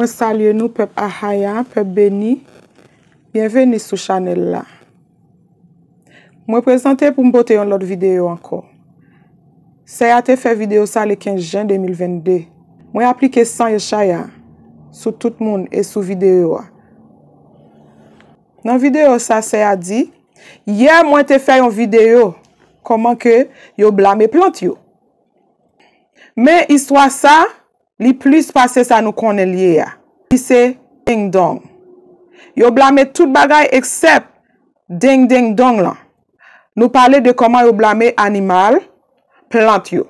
Mwen salye nou pep Akhaya, pep Beni. Bienveni sou chanel la. Mwen prezante pou mbote yon lot videyo anko. Seya te fe videyo sa le 15 jan 2022. Mwen aplike san yon chaya sou tout moun e sou videyo a. Nan videyo sa, Seya di, ye mwen te fe yon videyo koman ke yo blame plant yo. Men iswa sa, Li plis pase sa nou konen liye ya. Li se ding dong. Yo blame tout bagay eksep ding ding dong lan. Nou pale de koman yo blame animal, plant yo.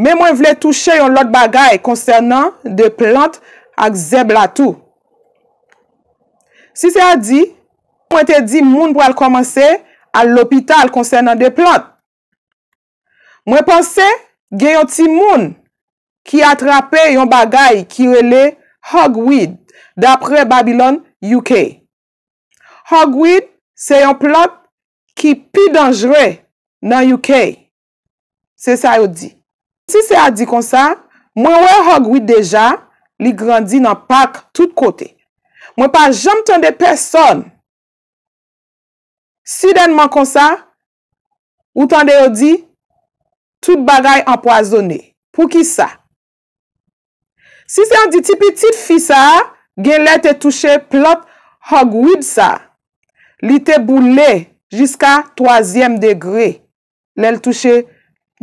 Men mwen vle touche yon lot bagay konsernan de plant ak zeb la tou. Si se a di, mwen te di moun pou al komanse al lopital konsernan de plant. Mwen pense geyon ti moun. ki atrape yon bagay ki rele hogweed dapre Babylon, UK. Hogweed se yon plant ki pi dangere nan UK. Se sa yo di. Si se a di konsa, mwen wè hogweed deja li grandi nan pak tout kote. Mwen pa jom tende person sidenman konsa ou tende yo di tout bagay empoazone. Pou ki sa? Si se an di ti pitit fi sa, gen lè te touche plop hogwid sa. Li te boule jiska toazyem degre. Lè l touche,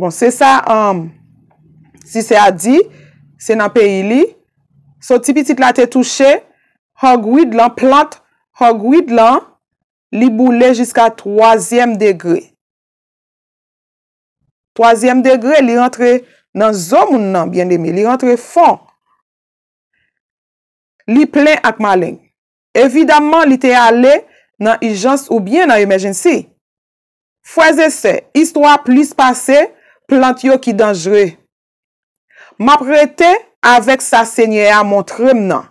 bon se sa, um, si se a di, se nan peyi li. So ti pitit la te touche, hogwid lan, plop hogwid lan, li boule jiska toazyem degre. Toazyem degre li rentre nan zon moun nan, bien de mi, li rentre fon. Li plen ak malen. Evidaman li te ale nan ijans ou bien nan imerjensi. Fwese se, istwa plis pase, plant yo ki denjre. Ma prete avek sa senye m'm, a montrem nan.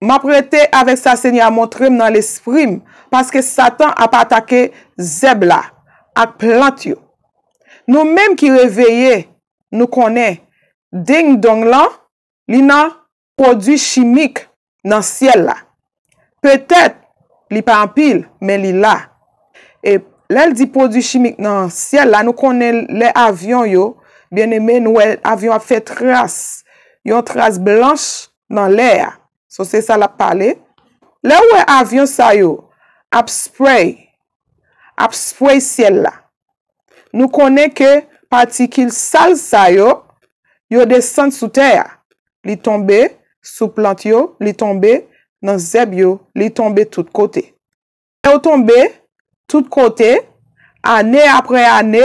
Ma prete avek sa senye a montrem nan l'esprim. Paske satan ap atake zeb la. Ak plant yo. Nou menm ki reveye nou kone deng don lan li nan malen. Produit chimik nan siel la. Petet li pa anpil, men li la. E lal di produit chimik nan siel la, nou konen le avyon yo. Bien eme nou avyon a fe tras, yon tras blanche nan lè ya. So se sa la pale. Le ou e avyon sa yo? Apspray. Apspray siel la. Nou konen ke patikil sal sa yo, yo desen sou tè ya. Li tombe. Sou plant yo, li tombe nan zeb yo, li tombe tout kote. E ou tombe tout kote, ane apre ane,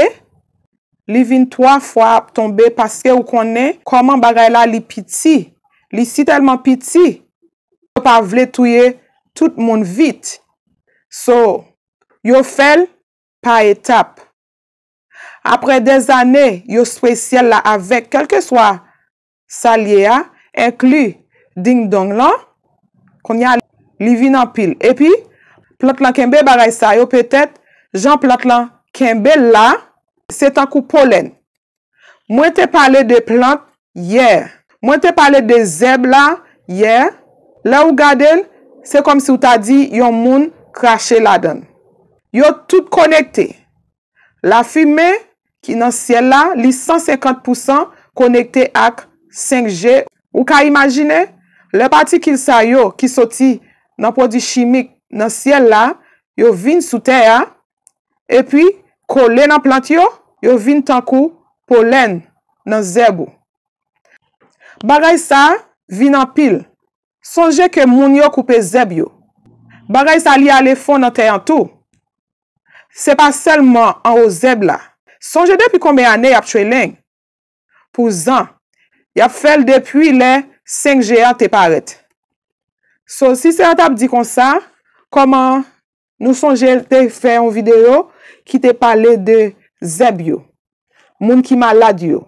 li vin 3 fwa ap tombe paske ou konen koman bagay la li piti. Li si telman piti, yo pa vle tuye tout moun vit. So, yo fel pa etap. Ding dong lan, kon yal li vi nan pil. E pi, plat lan kembe baray sa, yo petet, jan plat lan kembe la, se tankou polen. Mwen te pale de plant ye, mwen te pale de zeb la ye, la ou gaden, se kom si ou ta di yon moun krashe la dan. Yo tout konekte. La fime ki nan sien la, li 150% konekte ak 5G. Ou ka imagine? Le pati kil sa yo ki soti nan prodit chimik nan siel la, yo vin sou teya, e pi kole nan plant yo, yo vin tankou polen nan zeb yo. Bagay sa, vin an pil. Sonje ke moun yo koupe zeb yo. Bagay sa li ale fon nan teyan tou. Se pa selman an o zeb la. Sonje depi komey ane yap chwe leng? Pou zan, yap fel depi le, 5 geya te paret. So, si se atap di kon sa, koman nou son gey te fey an videyo ki te pale de zeb yo, moun ki ma lad yo,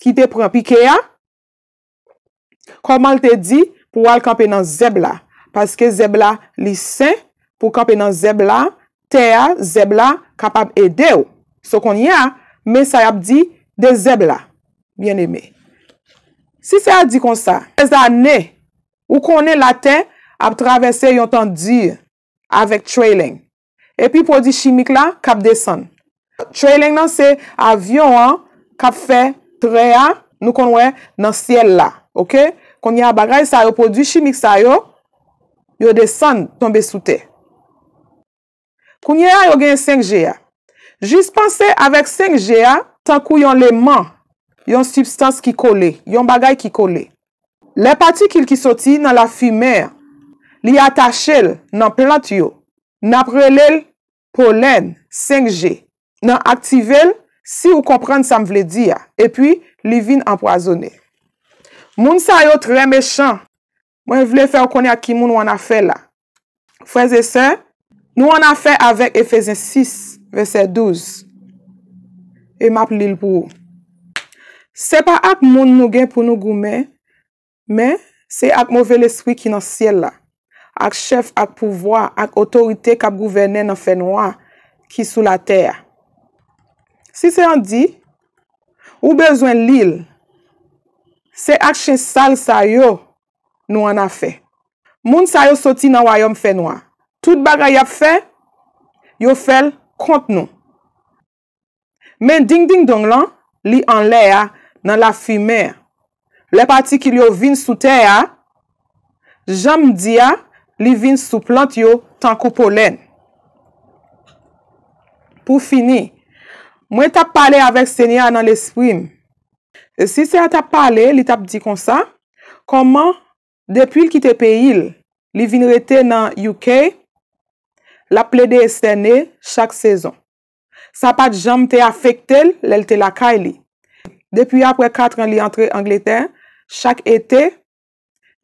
ki te pran pike ya, koman te di pou al kampen an zebla, paske zebla li se, pou kampen an zebla, te ya zebla kapap ede yo. So kon ya, men sa ap di de zebla. Bien eme. Si se a di kon sa, se zan ne, ou kon ne la ten, ap travese yon tan di, avek treling. Epi prodit chimik la, kap desen. Treling nan se avyon an, kap fe tre ya, nou kon we nan siel la. Ok? Konye a bagay sa yo, prodit chimik sa yo, yo desen tombe soute. Konye a yo gen 5G ya. Jus panse avek 5G ya, tan kou yon le man. yon substans ki kole, yon bagay ki kole. L'hepatikil ki soti nan la fimer, li atache l nan plant yo, nan prelel polen 5G, nan aktive l, si ou komprende sa m vle di ya, e pi li vin empoazone. Moun sa yo tre mechan, mwen vle fe akoni ak ki moun wana fe la. Fweze se, nou wana fe avèk e fezen 6, ve se 12, e map li l pou ou. Se pa ak moun nou gen pou nou goumen, men, se ak mouvel eswi ki nan siel la, ak chef, ak pouvoi, ak otorite kap gouvene nan fenwa ki sou la teya. Si se an di, ou bezwen lil, se ak chen sal sa yo nou an a fe. Moun sa yo soti nan wayom fenwa. Tout bagay ap fe, yo fel kont nou. Men ding ding dong lan, li an le ya, nan la fime. Le pati ki li yo vin sou te a, jam di a, li vin sou plant yo, tankou polen. Pou fini, mwen tap pale avek senya nan le sprim. E si senya tap pale, li tap di konsa, koman, depil ki te pe il, li vin rete nan UK, la ple de esene, chak sezon. Sa pat jam te afek tel, lel te lakay li. Depi apre 4 an li antre Angleter, chak ete,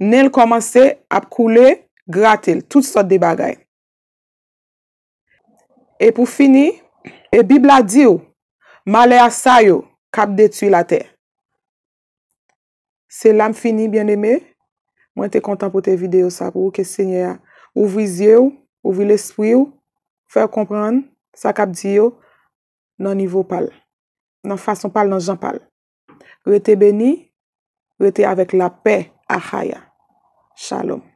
nel komanse ap koule, gratel, tout sot de bagay. E pou fini, e bib la di ou, male asay ou, kap detu la ter. Se lam fini, bien eme, mwen te kontan pou te video sa, pou ouke se nye a, ouvri zye ou, ouvri l'espri ou, fèr kompran sa kap di ou, nan nivou pal, nan fason pal, nan jan pal. Restez béni, restez avec la paix. Ahaya. Shalom.